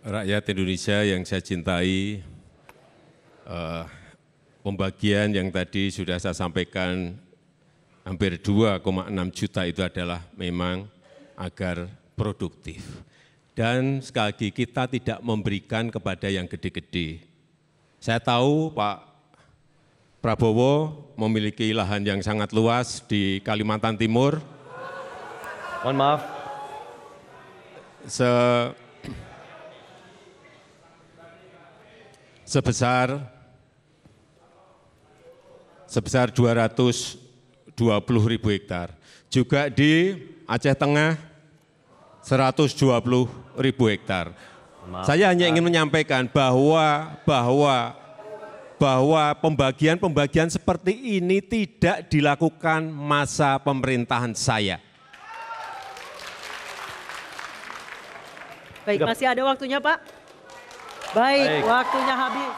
rakyat Indonesia yang saya cintai, eh, pembagian yang tadi sudah saya sampaikan hampir 2,6 juta itu adalah memang agar produktif. Dan sekali lagi kita tidak memberikan kepada yang gede-gede. Saya tahu Pak Prabowo memiliki lahan yang sangat luas di Kalimantan Timur. Mohon maaf. Se sebesar sebesar 220 ribu hektar. Juga di Aceh Tengah 120 ribu hektar. Saya hanya ingin menyampaikan bahwa bahwa bahwa pembagian-pembagian seperti ini tidak dilakukan masa pemerintahan saya. Baik, masih ada waktunya Pak. Baik, Baik. waktunya né, habis.